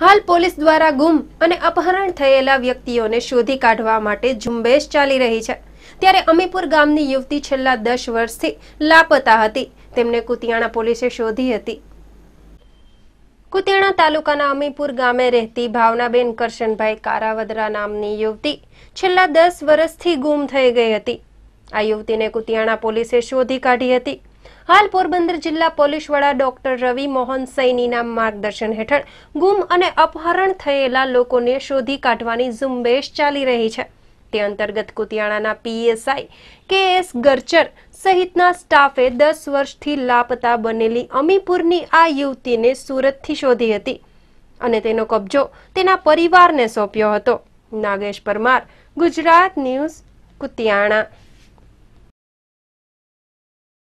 હાલ પોલીસ દ્વારા ગુમ અને અપહરણ થયેલા વ્યક્તિઓને શોધી કાઢવા માટે ઝુંબેશ ચાલી રહી છે ત્યારે અમીપુર ગામની યુવતી છેલ્લા દસ વર્ષથી લાપતા હતી તેમને કુતિયાણા પોલીસે શોધી હતી કુતિયાણા તાલુકાના અમીપુર ગામે રહેતી ભાવનાબેન કરશનભાઈ કારાવદરા નામની યુવતી છેલ્લા દસ વર્ષથી ગુમ થઈ ગઈ હતી આ યુવતીને કુતિયાણા પોલીસે શોધી કાઢી હતી હાલ પોરબંદર જિલ્લા પોલીસ વડા ડોક્ટર રવિ મોહન સૈનીના માર્ગદર્શન હેઠળ ગુમ અને અપહરણ થયેલા લોકોને શોધી કાઢવાની ઝુંબેશ ચાલી રહી છે તે અંતર્ગત કુતિયાણાના પીએસઆઈ કે એસ ગર્ચર સહિતના સ્ટાફે દસ વર્ષથી લાપતા બનેલી અમીપુરની આ યુવતીને સુરતથી શોધી હતી અને તેનો કબજો તેના પરિવારને સોંપ્યો હતો નાગેશ પરમાર ગુજરાત ન્યૂઝ કુતિયાણા